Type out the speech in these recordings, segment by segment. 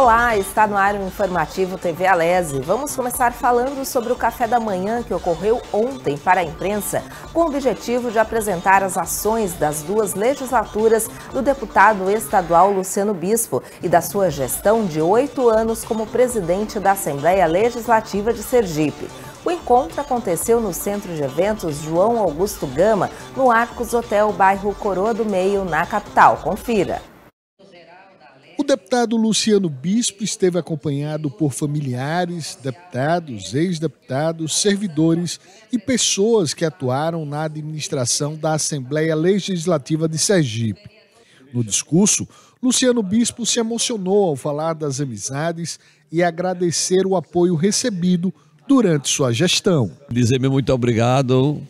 Olá, está no ar o informativo TV Alese. Vamos começar falando sobre o café da manhã que ocorreu ontem para a imprensa, com o objetivo de apresentar as ações das duas legislaturas do deputado estadual Luciano Bispo e da sua gestão de oito anos como presidente da Assembleia Legislativa de Sergipe. O encontro aconteceu no centro de eventos João Augusto Gama, no Arcos Hotel, bairro Coroa do Meio, na capital. Confira deputado Luciano Bispo esteve acompanhado por familiares, deputados, ex-deputados, servidores e pessoas que atuaram na administração da Assembleia Legislativa de Sergipe. No discurso, Luciano Bispo se emocionou ao falar das amizades e agradecer o apoio recebido durante sua gestão. Dizer-me muito obrigado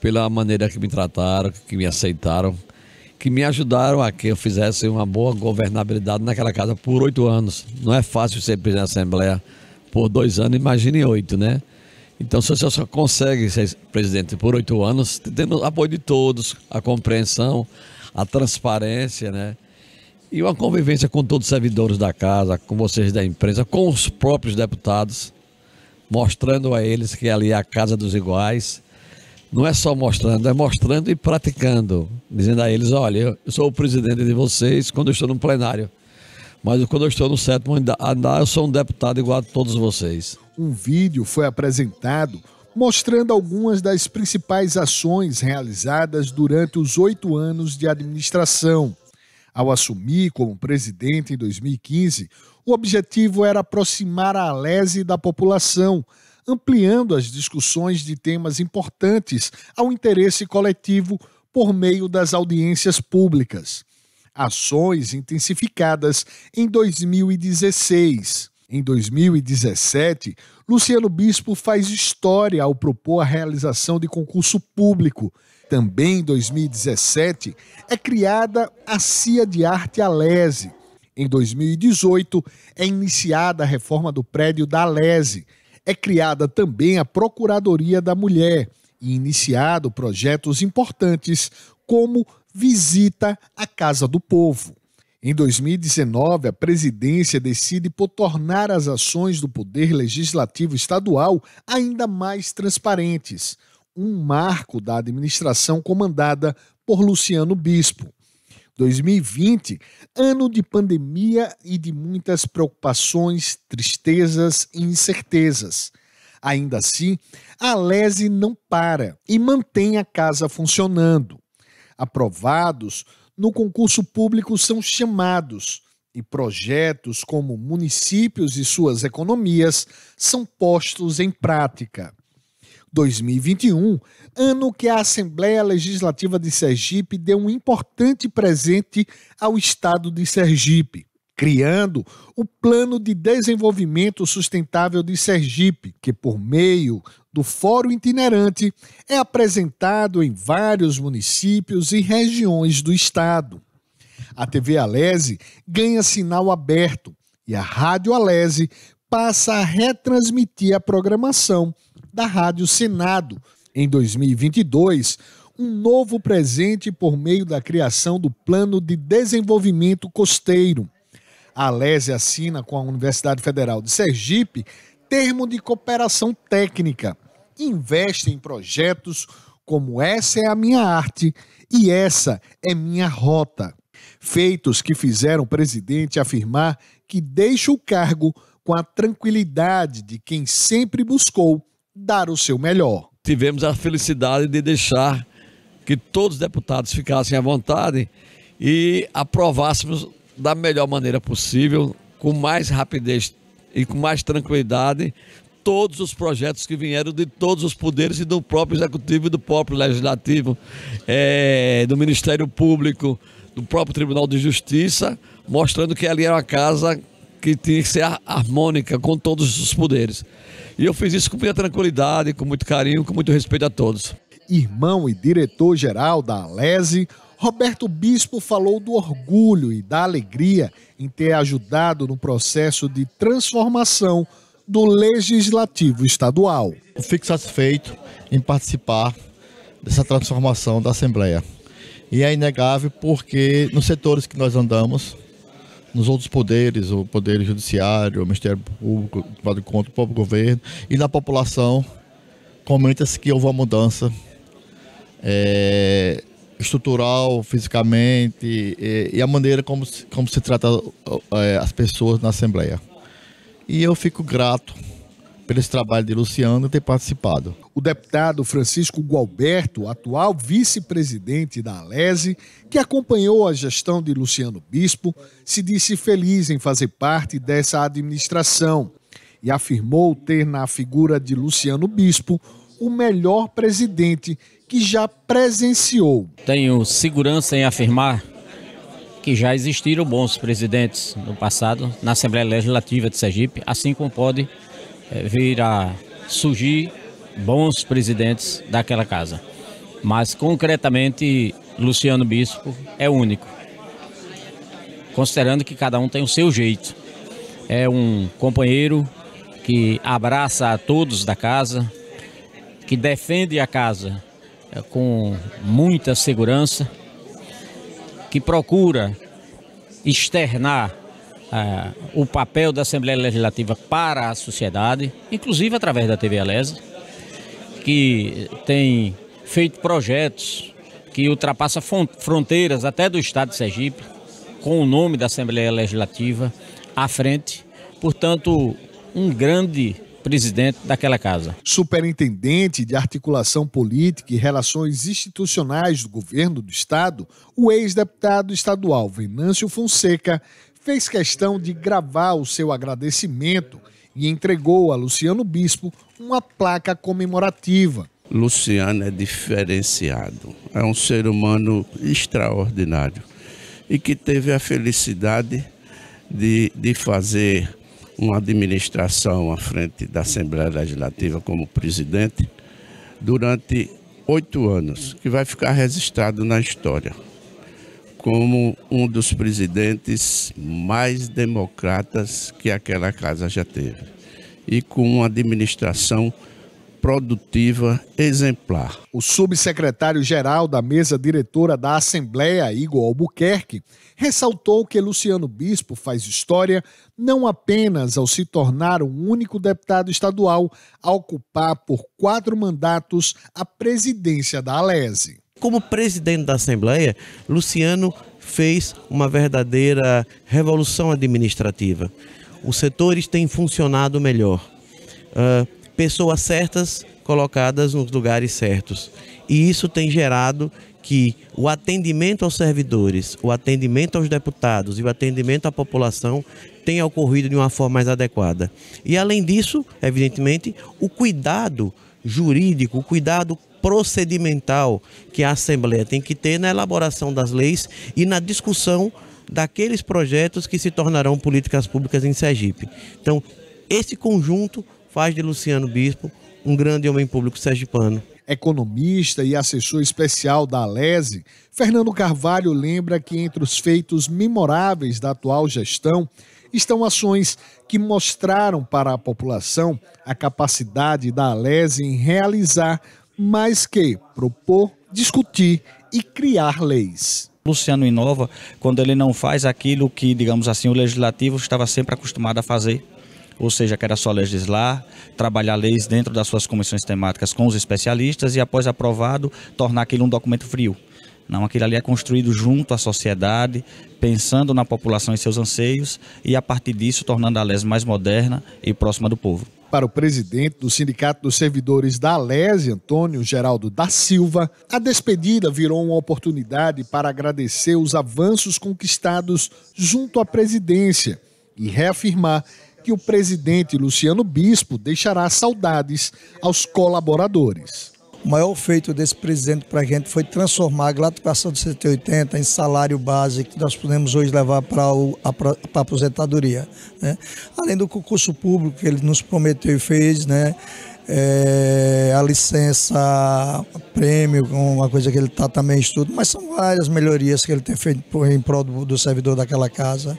pela maneira que me trataram, que me aceitaram que me ajudaram a que eu fizesse uma boa governabilidade naquela casa por oito anos. Não é fácil ser presidente da Assembleia por dois anos, imagine oito, né? Então, se você só consegue ser presidente por oito anos, tendo apoio de todos, a compreensão, a transparência, né? E uma convivência com todos os servidores da casa, com vocês da empresa, com os próprios deputados, mostrando a eles que ali é a casa dos iguais não é só mostrando, é mostrando e praticando, dizendo a eles: olha, eu sou o presidente de vocês quando eu estou no plenário, mas quando eu estou no sétimo andar, eu sou um deputado igual a todos vocês. Um vídeo foi apresentado mostrando algumas das principais ações realizadas durante os oito anos de administração. Ao assumir como presidente em 2015, o objetivo era aproximar a Alese da população ampliando as discussões de temas importantes ao interesse coletivo por meio das audiências públicas. Ações intensificadas em 2016. Em 2017, Luciano Bispo faz história ao propor a realização de concurso público. Também em 2017, é criada a CIA de Arte Alese. Em 2018, é iniciada a reforma do prédio da Alese, é criada também a Procuradoria da Mulher e iniciado projetos importantes como Visita à Casa do Povo. Em 2019, a presidência decide por tornar as ações do Poder Legislativo Estadual ainda mais transparentes, um marco da administração comandada por Luciano Bispo. 2020, ano de pandemia e de muitas preocupações, tristezas e incertezas. Ainda assim, a Lese não para e mantém a casa funcionando. Aprovados no concurso público são chamados e projetos como municípios e suas economias são postos em prática. 2021, ano que a Assembleia Legislativa de Sergipe deu um importante presente ao Estado de Sergipe, criando o Plano de Desenvolvimento Sustentável de Sergipe, que, por meio do Fórum Itinerante, é apresentado em vários municípios e regiões do Estado. A TV Alese ganha sinal aberto e a Rádio Alese passa a retransmitir a programação da Rádio Senado em 2022 um novo presente por meio da criação do Plano de Desenvolvimento Costeiro. A Alese assina com a Universidade Federal de Sergipe termo de cooperação técnica. Investe em projetos como Essa é a Minha Arte e Essa é Minha Rota. Feitos que fizeram o presidente afirmar que deixa o cargo com a tranquilidade de quem sempre buscou dar o seu melhor. Tivemos a felicidade de deixar que todos os deputados ficassem à vontade e aprovássemos da melhor maneira possível, com mais rapidez e com mais tranquilidade, todos os projetos que vieram de todos os poderes e do próprio Executivo e do próprio Legislativo, é, do Ministério Público, do próprio Tribunal de Justiça, mostrando que ali era uma casa que tinha que ser harmônica com todos os poderes. E eu fiz isso com muita tranquilidade, com muito carinho, com muito respeito a todos. Irmão e diretor-geral da Alese, Roberto Bispo falou do orgulho e da alegria em ter ajudado no processo de transformação do Legislativo Estadual. Eu fico satisfeito em participar dessa transformação da Assembleia. E é inegável porque nos setores que nós andamos, nos outros poderes, o poder judiciário, o Ministério Público, o contra o próprio governo e na população, comenta-se que houve uma mudança é, estrutural, fisicamente e, e, a maneira como se, como se trata é, as pessoas na Assembleia. E eu fico grato pelo esse trabalho de Luciano ter participado. O deputado Francisco Gualberto, atual vice-presidente da Alese, que acompanhou a gestão de Luciano Bispo, se disse feliz em fazer parte dessa administração e afirmou ter na figura de Luciano Bispo o melhor presidente que já presenciou. Tenho segurança em afirmar que já existiram bons presidentes no passado na Assembleia Legislativa de Sergipe, assim como pode é, vir a surgir bons presidentes daquela casa. Mas concretamente, Luciano Bispo é único, considerando que cada um tem o seu jeito. É um companheiro que abraça a todos da casa, que defende a casa é, com muita segurança, que procura externar ah, o papel da Assembleia Legislativa para a sociedade, inclusive através da TV Alesa, que tem feito projetos que ultrapassa fronteiras até do Estado de Sergipe, com o nome da Assembleia Legislativa à frente. Portanto, um grande presidente daquela casa. Superintendente de Articulação Política e Relações Institucionais do Governo do Estado, o ex-deputado estadual Venâncio Fonseca fez questão de gravar o seu agradecimento e entregou a Luciano Bispo uma placa comemorativa. Luciano é diferenciado, é um ser humano extraordinário e que teve a felicidade de, de fazer uma administração à frente da Assembleia Legislativa como presidente durante oito anos, que vai ficar registrado na história como um dos presidentes mais democratas que aquela casa já teve e com uma administração produtiva exemplar. O subsecretário-geral da mesa diretora da Assembleia, Igor Albuquerque, ressaltou que Luciano Bispo faz história não apenas ao se tornar o único deputado estadual a ocupar por quatro mandatos a presidência da Alese. Como presidente da Assembleia, Luciano fez uma verdadeira revolução administrativa. Os setores têm funcionado melhor. Uh, pessoas certas colocadas nos lugares certos. E isso tem gerado que o atendimento aos servidores, o atendimento aos deputados e o atendimento à população tenha ocorrido de uma forma mais adequada. E além disso, evidentemente, o cuidado jurídico, o cuidado procedimental que a Assembleia tem que ter na elaboração das leis e na discussão daqueles projetos que se tornarão políticas públicas em Sergipe. Então, esse conjunto faz de Luciano Bispo um grande homem público sergipano. Economista e assessor especial da Alese, Fernando Carvalho lembra que entre os feitos memoráveis da atual gestão estão ações que mostraram para a população a capacidade da Alese em realizar mais que propor, discutir e criar leis. Luciano inova quando ele não faz aquilo que, digamos assim, o legislativo estava sempre acostumado a fazer. Ou seja, que era só legislar, trabalhar leis dentro das suas comissões temáticas com os especialistas e, após aprovado, tornar aquilo um documento frio. Não, aquilo ali é construído junto à sociedade, pensando na população e seus anseios e, a partir disso, tornando a lei mais moderna e próxima do povo para o presidente do Sindicato dos Servidores da Alese, Antônio Geraldo da Silva, a despedida virou uma oportunidade para agradecer os avanços conquistados junto à presidência e reafirmar que o presidente Luciano Bispo deixará saudades aos colaboradores. O maior feito desse presidente para a gente foi transformar a gratificação do 180 em salário básico que nós podemos hoje levar para a, aposentadoria. Né? Além do concurso público que ele nos prometeu e fez, né? É, a licença prêmio, uma coisa que ele está também estudo, mas são várias melhorias que ele tem feito em prol do, do servidor daquela casa.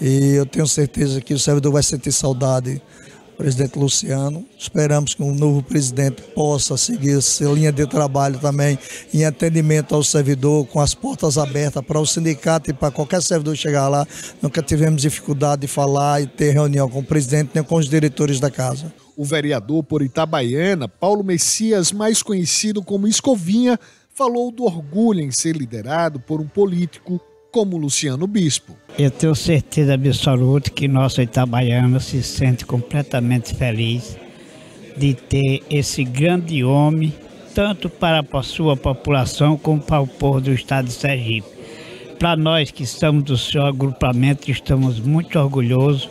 E eu tenho certeza que o servidor vai sentir saudade presidente Luciano. Esperamos que um novo presidente possa seguir essa linha de trabalho também em atendimento ao servidor, com as portas abertas para o sindicato e para qualquer servidor chegar lá. Nunca tivemos dificuldade de falar e ter reunião com o presidente nem com os diretores da casa. O vereador por Itabaiana, Paulo Messias, mais conhecido como Escovinha, falou do orgulho em ser liderado por um político como Luciano Bispo. Eu tenho certeza absoluta que nosso Itabaiana se sente completamente feliz de ter esse grande homem, tanto para a sua população como para o povo do estado de Sergipe. Para nós que estamos do seu agrupamento, estamos muito orgulhosos,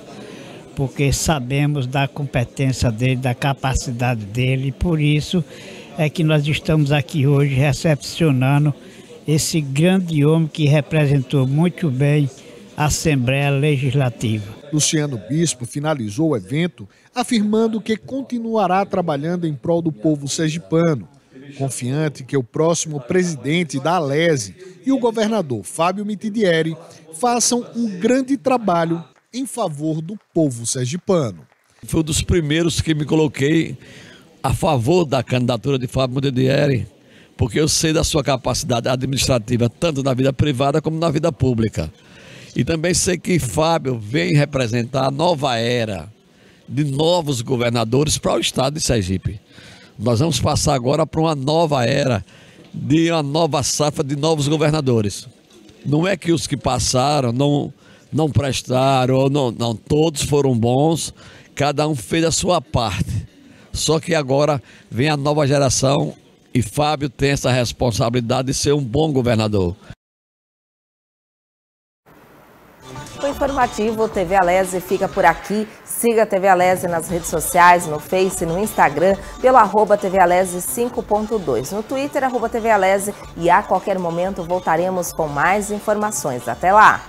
porque sabemos da competência dele, da capacidade dele, e por isso é que nós estamos aqui hoje recepcionando esse grande homem que representou muito bem a Assembleia Legislativa. Luciano Bispo finalizou o evento afirmando que continuará trabalhando em prol do povo sergipano, confiante que o próximo presidente da Alese e o governador Fábio Mitidieri façam um grande trabalho em favor do povo sergipano. Foi um dos primeiros que me coloquei a favor da candidatura de Fábio Mitidieri porque eu sei da sua capacidade administrativa, tanto na vida privada como na vida pública. E também sei que Fábio vem representar a nova era de novos governadores para o estado de Sergipe. Nós vamos passar agora para uma nova era de uma nova safra de novos governadores. Não é que os que passaram não, não prestaram, não, não, todos foram bons, cada um fez a sua parte. Só que agora vem a nova geração e Fábio tem essa responsabilidade de ser um bom governador. O informativo TV Alese fica por aqui. Siga a TV Alese nas redes sociais, no Face, no Instagram, pelo arroba TV Alese 5.2, no Twitter, arroba TV Alese, e a qualquer momento voltaremos com mais informações. Até lá!